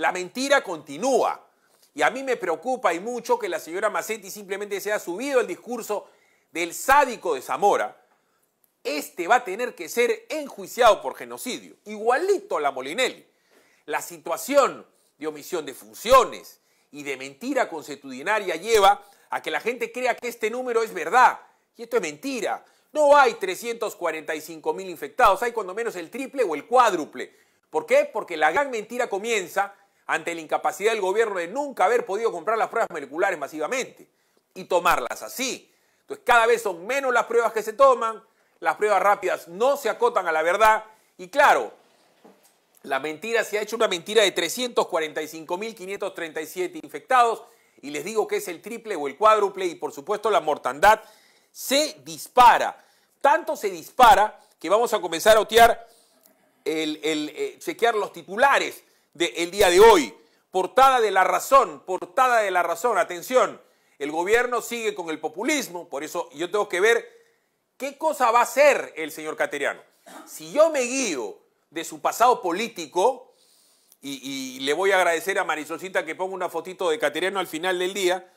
La mentira continúa. Y a mí me preocupa y mucho que la señora Macetti simplemente se haya subido el discurso del sádico de Zamora. Este va a tener que ser enjuiciado por genocidio, igualito a la Molinelli. La situación de omisión de funciones y de mentira constitucionaria lleva a que la gente crea que este número es verdad. Y esto es mentira. No hay 345 mil infectados, hay cuando menos el triple o el cuádruple. ¿Por qué? Porque la gran mentira comienza ante la incapacidad del gobierno de nunca haber podido comprar las pruebas moleculares masivamente y tomarlas así. Entonces cada vez son menos las pruebas que se toman, las pruebas rápidas no se acotan a la verdad y claro, la mentira se ha hecho una mentira de 345.537 infectados y les digo que es el triple o el cuádruple y por supuesto la mortandad se dispara. Tanto se dispara que vamos a comenzar a otear, el, eh, chequear los titulares el día de hoy. Portada de la razón, portada de la razón, atención, el gobierno sigue con el populismo, por eso yo tengo que ver qué cosa va a hacer el señor Cateriano. Si yo me guío de su pasado político, y, le voy a agradecer a Marisolcita que ponga una fotito de Cateriano al final del día,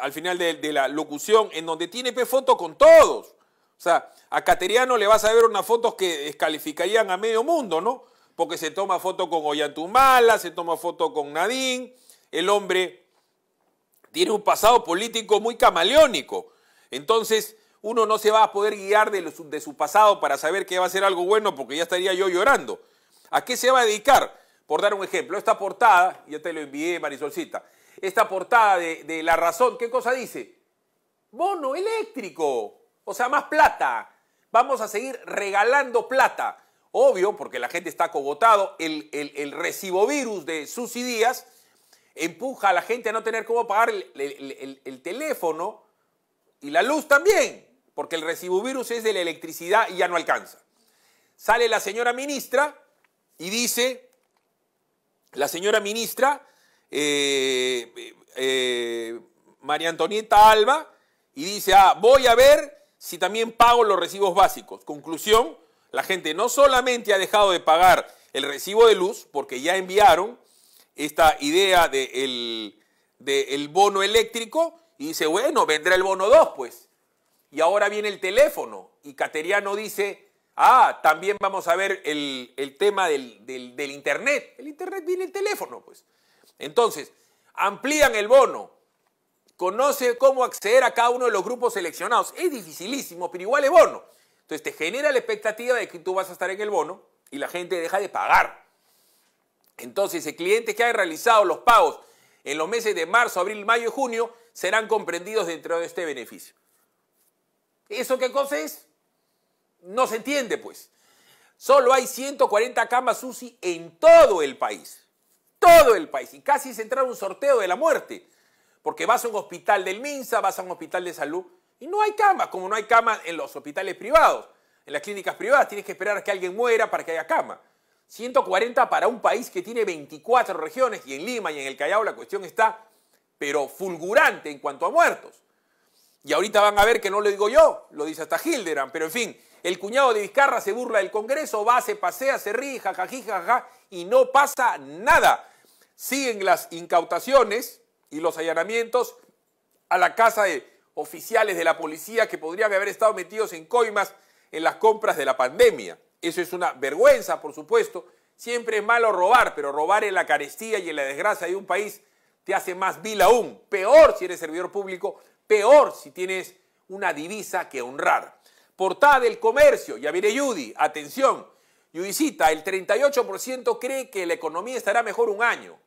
al final de, de la locución, en donde tiene P foto con todos. O sea, a Cateriano le vas a ver unas fotos que descalificarían a medio mundo, ¿no? porque se toma foto con Ollantumala, se toma foto con Nadine. El hombre tiene un pasado político muy camaleónico. Entonces, uno no se va a poder guiar de, su pasado para saber que va a ser algo bueno porque ya estaría yo llorando. ¿A qué se va a dedicar? Por dar un ejemplo, esta portada, ya te lo envié Marisolcita, esta portada de, de La Razón, ¿qué cosa dice? Bono eléctrico, o sea, más plata. Vamos a seguir regalando plata obvio, porque la gente está cogotado, el, recibovirus de sus ideas empuja a la gente a no tener cómo pagar el, teléfono y la luz también, porque el recibovirus es de la electricidad y ya no alcanza. Sale la señora ministra y dice, la señora ministra, eh, eh, eh, María Antonieta Alba, y dice, ah, voy a ver si también pago los recibos básicos. Conclusión, la gente no solamente ha dejado de pagar el recibo de luz, porque ya enviaron esta idea del bono eléctrico, y dice, bueno, vendrá el bono 2, pues. Y ahora viene el teléfono, y Cateriano dice, ah, también vamos a ver el, tema del, del Internet. El Internet viene el teléfono, pues. Entonces, amplían el bono, conoce cómo acceder a cada uno de los grupos seleccionados. Es dificilísimo, pero igual es bono. Entonces te genera la expectativa de que tú vas a estar en el bono y la gente deja de pagar. Entonces, el cliente que haya realizado los pagos en los meses de marzo, abril, mayo y junio serán comprendidos dentro de este beneficio. ¿Eso qué cosa es? No se entiende, pues. Solo hay 140 camas UCI en todo el país. Todo el país. Y casi es entrar un sorteo de la muerte. Porque vas a un hospital del MINSA, vas a un hospital de salud y no hay camas, como no hay camas en los hospitales privados. En las clínicas privadas tienes que esperar a que alguien muera para que haya cama. 140 para un país que tiene 24 regiones y en Lima y en el Callao la cuestión está, pero fulgurante en cuanto a muertos. Y ahorita van a ver que no lo digo yo, lo dice hasta Hilderan. pero en fin, el cuñado de Vizcarra se burla del Congreso, va, se pasea, se ríe, jajají, y no pasa nada. Siguen las incautaciones y los allanamientos a la casa de oficiales de la policía que podrían haber estado metidos en coimas en las compras de la pandemia. Eso es una vergüenza, por supuesto. Siempre es malo robar, pero robar en la carestía y en la desgracia de un país te hace más vil aún. Peor si eres servidor público, peor si tienes una divisa que honrar. Portada del comercio, ya viene Judy, atención. Yudicita, el 38% cree que la economía estará mejor un año.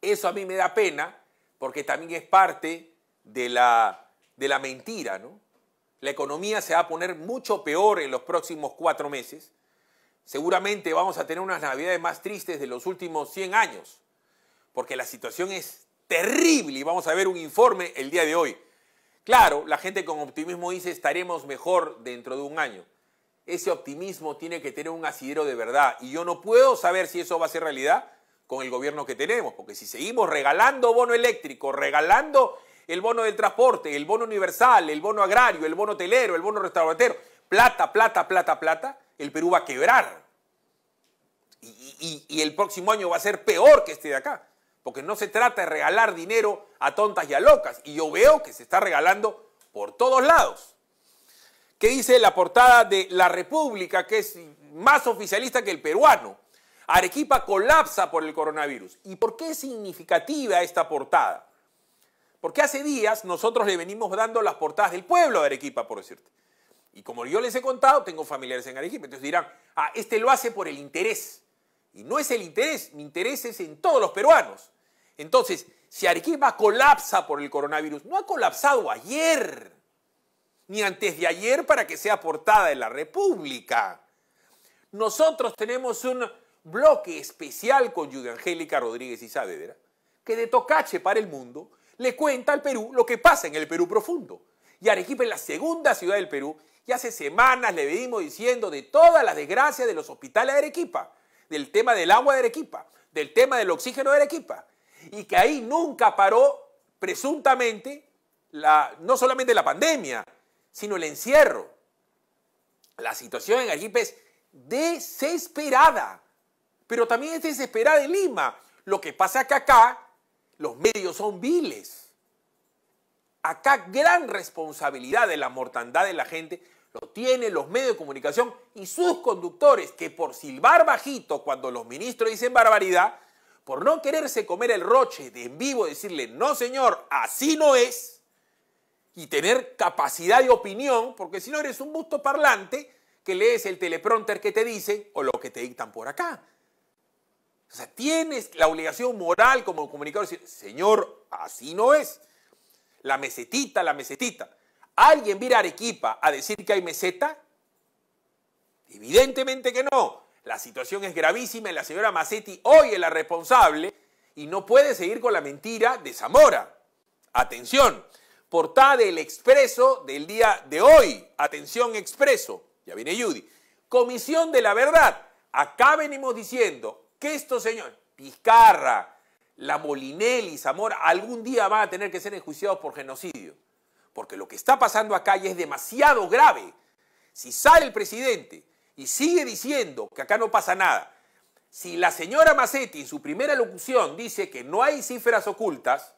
Eso a mí me da pena, porque también es parte de la, de la mentira, ¿no? La economía se va a poner mucho peor en los próximos cuatro meses. Seguramente vamos a tener unas navidades más tristes de los últimos 100 años, porque la situación es terrible y vamos a ver un informe el día de hoy. Claro, la gente con optimismo dice estaremos mejor dentro de un año. Ese optimismo tiene que tener un asidero de verdad y yo no puedo saber si eso va a ser realidad con el gobierno que tenemos, porque si seguimos regalando bono eléctrico, regalando el bono del transporte, el bono universal, el bono agrario, el bono hotelero, el bono restaurantero, plata, plata, plata, plata, el Perú va a quebrar. Y, y el próximo año va a ser peor que este de acá, porque no se trata de regalar dinero a tontas y a locas. Y yo veo que se está regalando por todos lados. ¿Qué dice la portada de La República, que es más oficialista que el peruano? Arequipa colapsa por el coronavirus. ¿Y por qué es significativa esta portada? Porque hace días nosotros le venimos dando las portadas del pueblo a Arequipa, por decirte. Y como yo les he contado, tengo familiares en Arequipa. Entonces dirán, ah, este lo hace por el interés. Y no es el interés, mi interés es en todos los peruanos. Entonces, si Arequipa colapsa por el coronavirus, no ha colapsado ayer, ni antes de ayer para que sea portada de la República. Nosotros tenemos un bloque especial con Angélica Rodríguez y Saavedra, que de Tocache para el mundo le cuenta al Perú lo que pasa en el Perú profundo. Y Arequipa es la segunda ciudad del Perú y hace semanas le venimos diciendo de todas las desgracias de los hospitales de Arequipa, del tema del agua de Arequipa, del tema del oxígeno de Arequipa. Y que ahí nunca paró presuntamente la, no solamente la pandemia, sino el encierro. La situación en Arequipa es desesperada, pero también es desesperada en Lima. Lo que pasa es que acá los medios son viles. Acá gran responsabilidad de la mortandad de la gente lo tienen los medios de comunicación y sus conductores, que por silbar bajito cuando los ministros dicen barbaridad, por no quererse comer el roche de en vivo, decirle, no señor, así no es, y tener capacidad de opinión, porque si no eres un busto parlante que lees el teleprompter que te dice o lo que te dictan por acá. O sea, tienes la obligación moral como comunicador decir, Señor, así no es. La mesetita, la mesetita. ¿Alguien viene a Arequipa a decir que hay meseta? Evidentemente que no. La situación es gravísima y la señora Macetti hoy es la responsable y no puede seguir con la mentira de Zamora. Atención, portada del expreso del día de hoy. Atención, expreso. Ya viene Judy. Comisión de la Verdad. Acá venimos diciendo, que estos señores, Pizcarra, la Molinelli, Zamora, algún día van a tener que ser enjuiciados por genocidio. Porque lo que está pasando acá ya es demasiado grave. Si sale el presidente y sigue diciendo que acá no pasa nada, si la señora Macetti en su primera locución dice que no hay cifras ocultas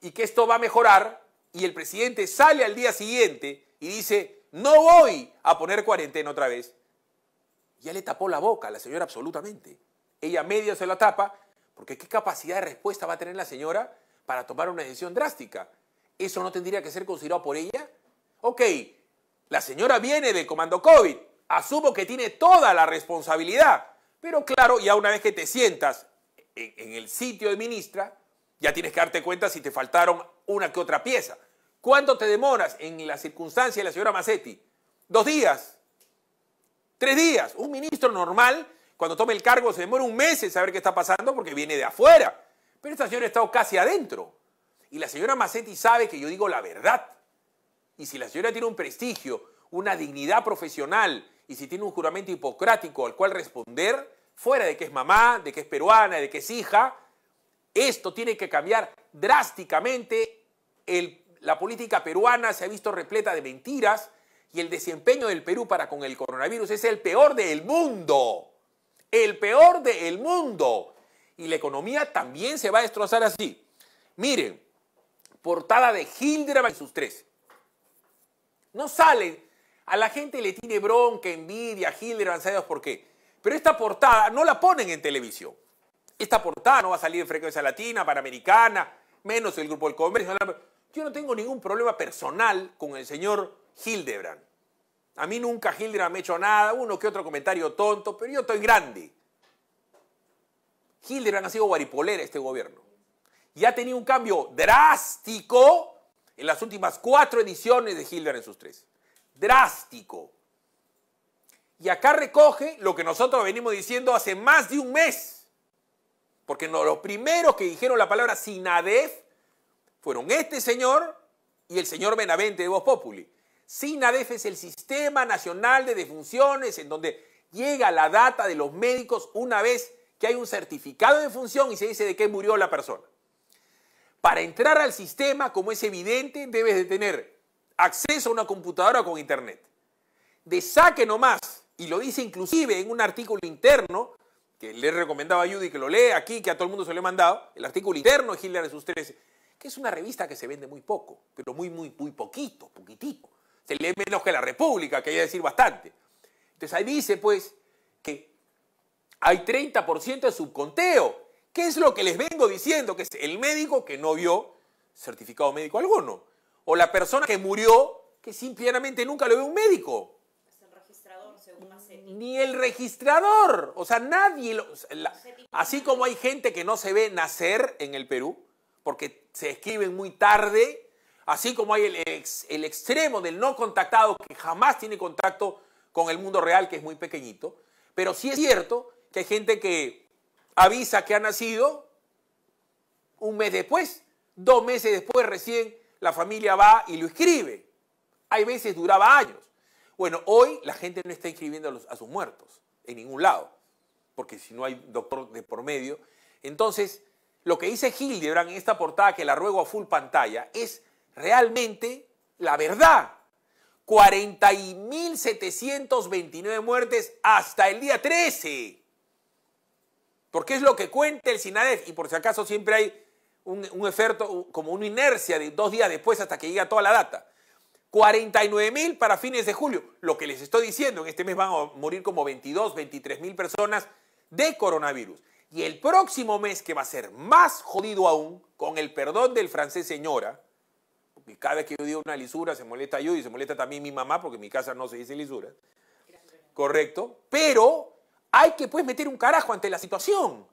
y que esto va a mejorar, y el presidente sale al día siguiente y dice, no voy a poner cuarentena otra vez, ya le tapó la boca a la señora absolutamente. Ella medio se la tapa, porque ¿qué capacidad de respuesta va a tener la señora para tomar una decisión drástica? ¿Eso no tendría que ser considerado por ella? Ok, la señora viene del comando COVID, asumo que tiene toda la responsabilidad, pero claro, ya una vez que te sientas en, el sitio de ministra, ya tienes que darte cuenta si te faltaron una que otra pieza. ¿Cuánto te demoras en la circunstancia de la señora Macetti? Dos días, tres días. Un ministro normal cuando tome el cargo se demora un mes en saber qué está pasando porque viene de afuera. Pero esta señora ha estado casi adentro. Y la señora Macetti sabe que yo digo la verdad. Y si la señora tiene un prestigio, una dignidad profesional y si tiene un juramento hipocrático al cual responder, fuera de que es mamá, de que es peruana, de que es hija, esto tiene que cambiar drásticamente. la política peruana se ha visto repleta de mentiras y el desempeño del Perú para con el coronavirus es el peor del mundo el peor del mundo. Y la economía también se va a destrozar así. Miren, portada de Hildebrand y sus tres. No salen. A la gente le tiene bronca, envidia, Hildebrandt, ¿sabes por qué? Pero esta portada no la ponen en televisión. Esta portada no va a salir en frecuencia latina, panamericana, menos el Grupo del Comercio. Yo no tengo ningún problema personal con el señor Hildebrand. A mí nunca Hildra me ha hecho nada, uno que otro comentario tonto, pero yo estoy grande. Hildebrand ha sido guaripolera este gobierno. Y ha tenido un cambio drástico en las últimas cuatro ediciones de Hildebrand en sus tres. Drástico. Y acá recoge lo que nosotros venimos diciendo hace más de un mes. Porque los primeros que dijeron la palabra Sinadef fueron este señor y el señor Benavente de Voz Populi. SINADEF es el Sistema Nacional de Defunciones, en donde llega la data de los médicos una vez que hay un certificado de función y se dice de qué murió la persona. Para entrar al sistema, como es evidente, debes de tener acceso a una computadora con internet. De saque nomás, y lo dice inclusive en un artículo interno, que le recomendaba a Judy que lo lee aquí, que a todo el mundo se lo he mandado, el artículo interno de Hitler de sus 13, que es una revista que se vende muy poco, pero muy, muy, muy poquito, poquitico se lee menos que la República, que hay que decir bastante. Entonces ahí dice pues que hay 30% de subconteo. ¿Qué es lo que les vengo diciendo? Que es el médico que no vio certificado médico alguno. O la persona que murió que simplemente nunca lo ve un médico. Es el registrador, según Ni el registrador. O sea, nadie... así como hay gente que no se ve nacer en el Perú, porque se escriben muy tarde Así como hay el, ex, el extremo del no contactado que jamás tiene contacto con el mundo real, que es muy pequeñito. Pero sí es cierto que hay gente que avisa que ha nacido un mes después, dos meses después recién la familia va y lo escribe. Hay veces duraba años. Bueno, hoy la gente no está escribiendo a, a sus muertos en ningún lado, porque si no hay doctor de por medio. Entonces, lo que dice Hildebrand en esta portada que la ruego a full pantalla es realmente la verdad. 40.729 muertes hasta el día 13. Porque es lo que cuenta el SINADEF. Y por si acaso siempre hay un, efecto, como una inercia de dos días después hasta que llega toda la data. 49.000 para fines de julio. Lo que les estoy diciendo, en este mes van a morir como 22, 23.000 personas de coronavirus. Y el próximo mes, que va a ser más jodido aún, con el perdón del francés señora, cada vez que yo digo una lisura, se molesta yo y se molesta también mi mamá, porque en mi casa no se dice lisura. Correcto. Pero hay que pues meter un carajo ante la situación.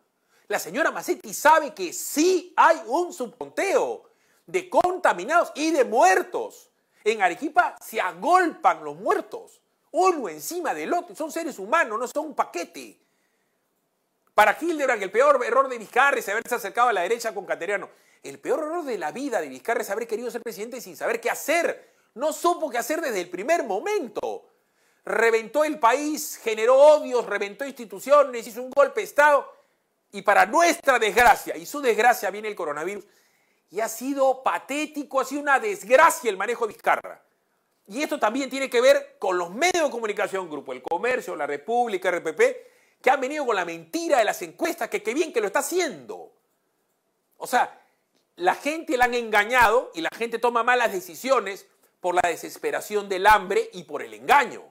La señora Macetti sabe que sí hay un subponteo de contaminados y de muertos. En Arequipa se agolpan los muertos, uno encima del otro. Son seres humanos, no son un paquete. Para Hildebrand, el peor error de Vizcarra es haberse acercado a la derecha con Cateriano. El peor error de la vida de Vizcarra es haber querido ser presidente sin saber qué hacer. No supo qué hacer desde el primer momento. Reventó el país, generó odios, reventó instituciones, hizo un golpe de Estado. Y para nuestra desgracia, y su desgracia viene el coronavirus, y ha sido patético, ha sido una desgracia el manejo de Vizcarra. Y esto también tiene que ver con los medios de comunicación, Grupo El Comercio, La República, RPP, que han venido con la mentira de las encuestas, que qué bien que lo está haciendo. O sea, la gente la han engañado y la gente toma malas decisiones por la desesperación del hambre y por el engaño.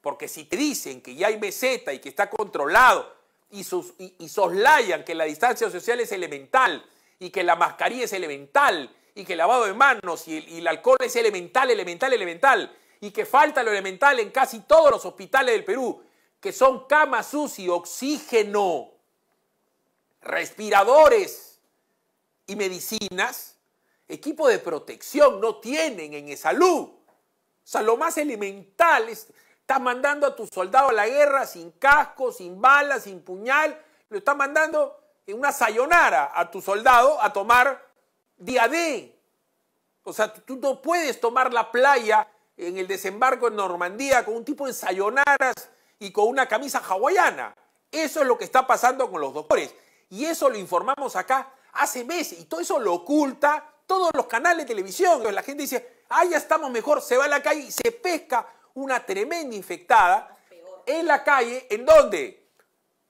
Porque si te dicen que ya hay meseta y que está controlado y, soslayan que la distancia social es elemental y que la mascarilla es elemental y que el lavado de manos y el, alcohol es elemental, elemental, elemental y que falta lo elemental en casi todos los hospitales del Perú, que son camas y oxígeno, respiradores, y medicinas, equipo de protección no tienen en salud. O sea, lo más elemental estás mandando a tu soldado a la guerra sin casco, sin balas, sin puñal, lo estás mandando en una sayonara a tu soldado a tomar día D. O sea, tú no puedes tomar la playa en el desembarco en Normandía con un tipo de sayonaras y con una camisa hawaiana. Eso es lo que está pasando con los doctores. Y eso lo informamos acá hace meses y todo eso lo oculta todos los canales de televisión. la gente dice, ah, ya estamos mejor, se va a la calle y se pesca una tremenda infectada en la calle, ¿en dónde?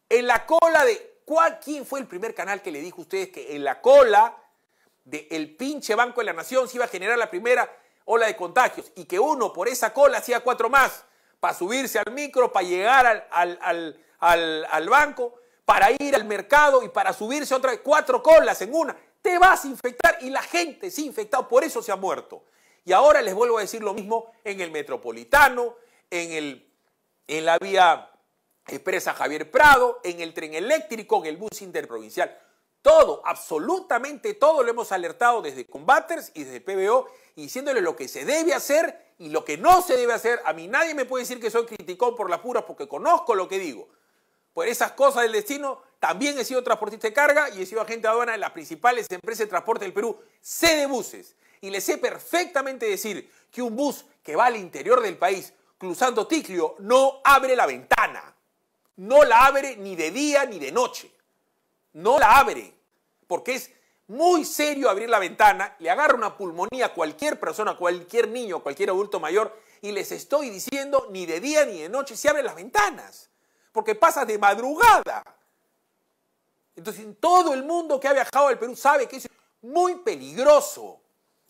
En la cola de... ¿cuál, ¿Quién fue el primer canal que le dijo a ustedes que en la cola del pinche Banco de la Nación se iba a generar la primera ola de contagios y que uno por esa cola hacía cuatro más para subirse al micro, para llegar al, al banco? para ir al mercado y para subirse otra vez cuatro colas en una. Te vas a infectar y la gente se ha infectado, por eso se ha muerto. Y ahora les vuelvo a decir lo mismo en el metropolitano, en, el, en la vía expresa Javier Prado, en el tren eléctrico, en el bus interprovincial. Todo, absolutamente todo lo hemos alertado desde Combaters y desde PBO, diciéndole lo que se debe hacer y lo que no se debe hacer. A mí nadie me puede decir que soy criticón por las puras porque conozco lo que digo. Por esas cosas del destino, también he sido transportista de carga y he sido agente de aduana de las principales empresas de transporte del Perú. Sé de buses y les sé perfectamente decir que un bus que va al interior del país cruzando Ticlio no abre la ventana. No la abre ni de día ni de noche. No la abre. Porque es muy serio abrir la ventana, le agarra una pulmonía a cualquier persona, cualquier niño, cualquier adulto mayor, y les estoy diciendo ni de día ni de noche se abren las ventanas porque pasa de madrugada. Entonces, todo el mundo que ha viajado al Perú sabe que es muy peligroso.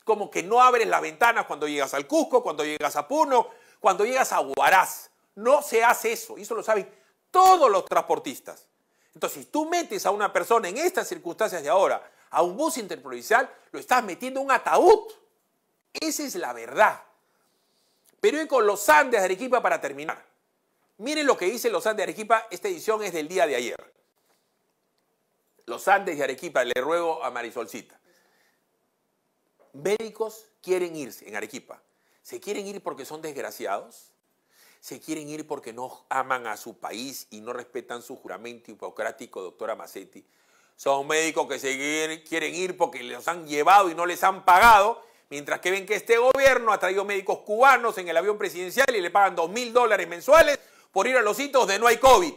Como que no abres las ventanas cuando llegas al Cusco, cuando llegas a Puno, cuando llegas a Huaraz. No se hace eso. Y eso lo saben todos los transportistas. Entonces, si tú metes a una persona en estas circunstancias de ahora a un bus interprovincial, lo estás metiendo en un ataúd. Esa es la verdad. Pero con Los Andes de Arequipa para terminar. Miren lo que dice Los Andes de Arequipa, esta edición es del día de ayer. Los Andes de Arequipa, le ruego a Marisolcita. Médicos quieren irse en Arequipa. ¿Se quieren ir porque son desgraciados? ¿Se quieren ir porque no aman a su país y no respetan su juramento hipocrático, doctora Macetti? Son médicos que se quieren ir porque los han llevado y no les han pagado, mientras que ven que este gobierno ha traído médicos cubanos en el avión presidencial y le pagan dos mil dólares mensuales por ir a los hitos de no hay COVID.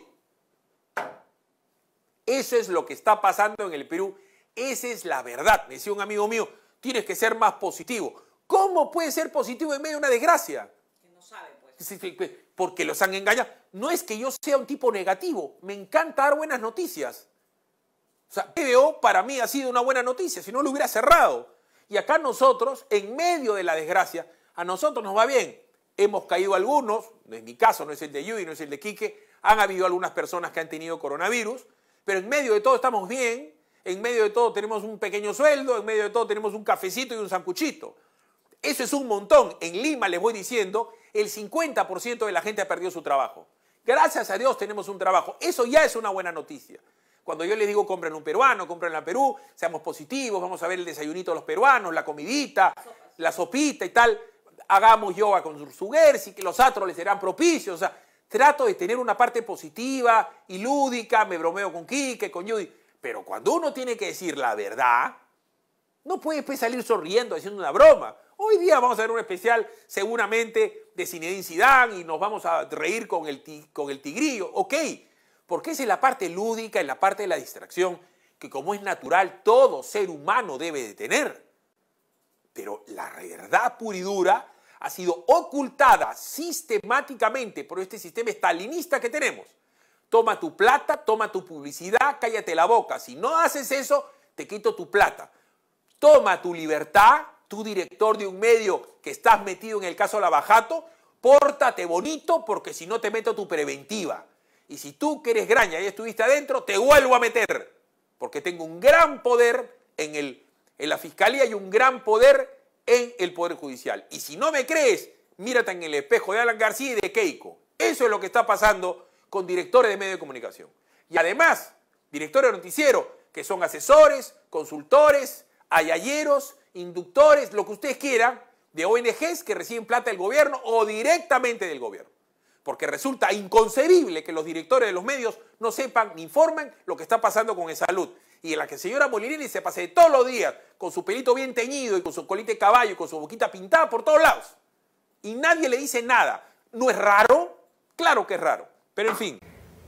Eso es lo que está pasando en el Perú. Esa es la verdad. Me decía un amigo mío, tienes que ser más positivo. ¿Cómo puede ser positivo en medio de una desgracia? Que no sabe, pues. Porque los han engañado. No es que yo sea un tipo negativo. Me encanta dar buenas noticias. O sea, PBO para mí ha sido una buena noticia, si no lo hubiera cerrado. Y acá nosotros, en medio de la desgracia, a nosotros nos va bien hemos caído algunos, en mi caso, no es el de Yui, no es el de Quique, han habido algunas personas que han tenido coronavirus, pero en medio de todo estamos bien, en medio de todo tenemos un pequeño sueldo, en medio de todo tenemos un cafecito y un sancuchito. Eso es un montón. En Lima, les voy diciendo, el 50% de la gente ha perdido su trabajo. Gracias a Dios tenemos un trabajo. Eso ya es una buena noticia. Cuando yo les digo compren un peruano, compren la Perú, seamos positivos, vamos a ver el desayunito de los peruanos, la comidita, la sopita y tal, hagamos yoga con y que los astros les serán propicios. O sea, trato de tener una parte positiva y lúdica, me bromeo con Quique, con Judy. Pero cuando uno tiene que decir la verdad, no puede después salir sonriendo haciendo una broma. Hoy día vamos a hacer un especial seguramente de Zinedine Zidane y nos vamos a reír con el, con el tigrillo. Ok, porque esa es la parte lúdica, es la parte de la distracción que como es natural todo ser humano debe de tener. Pero la verdad pura y dura ha sido ocultada sistemáticamente por este sistema estalinista que tenemos. Toma tu plata, toma tu publicidad, cállate la boca. Si no haces eso, te quito tu plata. Toma tu libertad, tu director de un medio que estás metido en el caso Labajato. pórtate bonito porque si no te meto tu preventiva. Y si tú que eres graña y estuviste adentro, te vuelvo a meter. Porque tengo un gran poder en, en la fiscalía y un gran poder en el Poder Judicial. Y si no me crees, mírate en el espejo de Alan García y de Keiko. Eso es lo que está pasando con directores de medios de comunicación. Y además, directores de noticiero, que son asesores, consultores, ayayeros, inductores, lo que ustedes quieran, de ONGs que reciben plata del gobierno o directamente del gobierno. Porque resulta inconcebible que los directores de los medios no sepan ni informen lo que está pasando con el salud. Y la que señora Molinini se pase todos los días con su pelito bien teñido y con su colita de caballo y con su boquita pintada por todos lados. Y nadie le dice nada. ¿No es raro? Claro que es raro. Pero en fin.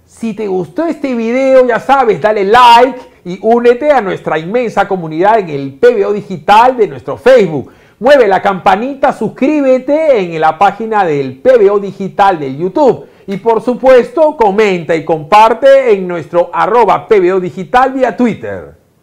Si te gustó este video, ya sabes, dale like y únete a nuestra inmensa comunidad en el PBO digital de nuestro Facebook. Mueve la campanita, suscríbete en la página del PBO Digital de YouTube. Y por supuesto, comenta y comparte en nuestro arroba PBO Digital vía Twitter